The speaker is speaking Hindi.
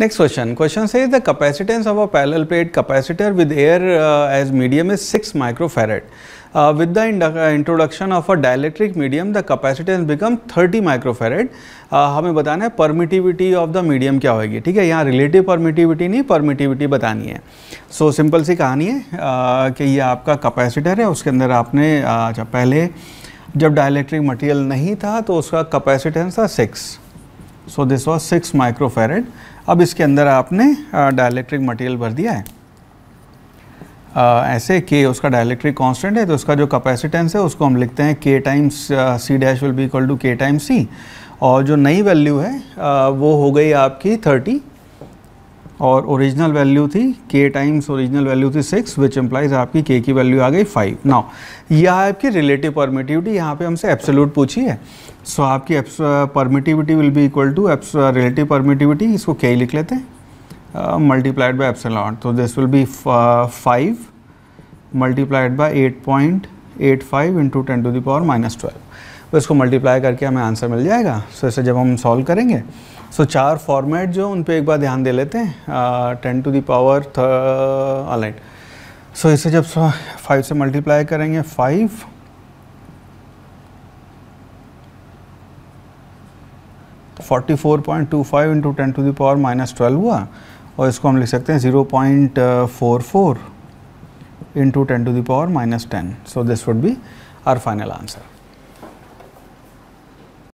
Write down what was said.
नेक्स्ट क्वेश्चन क्वेश्चन से the capacitance of a parallel plate capacitor with air as medium is six microfarad with the introduction of a dielectric medium the capacitance become thirty microfarad हमें बताना है परमिटिविटी ऑफ द मीडियम क्या होगी ठीक है यहाँ रिलेटिव परमिटिविटी नहीं परमिटिविटी बतानी है सो so, सिंपल सी कहानी है uh, कि यह आपका कैपेसिटर है उसके अंदर आपने uh, पहले जब डायलैक्ट्रिक मटेरियल नहीं था तो उसका कैपेसिटेंस था six so this was six microfarad अब इसके अंदर आपने डायलैक्ट्रिक मटेरियल भर दिया है ऐसे के उसका डायलैक्ट्रिक कॉन्स्टेंट है तो उसका जो कैपेसिटेंस है उसको हम लिखते हैं K times C dash will be equal to K times C और जो नई वैल्यू है आ, वो हो गई आपकी थर्टी और ओरिजिनल वैल्यू थी के टाइम्स ओरिजिनल वैल्यू थी सिक्स विच एम्प्लाइज आपकी के की वैल्यू आ गई फाइव नाउ यह है आपकी रिलेटिव परमिटिविटी यहाँ पे हमसे एब्सोल्यूट पूछी है सो so, आपकी permittivity will be equal to relative permittivity इसको के ही लिख लेते हैं मल्टीप्लाइड बाई एप्सलॉट तो this will be five multiplied by eight point eight five into ten to the power minus twelve तो इसको मल्टीप्लाई करके हमें आंसर मिल जाएगा सो so, इसे जब हम सॉल्व करेंगे सो so, चार फॉर्मेट जो उन पर एक बार ध्यान दे लेते हैं टेन टू दावर अलाइट सो इसे जब फाइव से मल्टीप्लाई करेंगे five forty four point two five into ten to the power minus twelve हुआ और इसको हम लिख सकते हैं zero point four four into ten to the power minus ten so this would be our final answer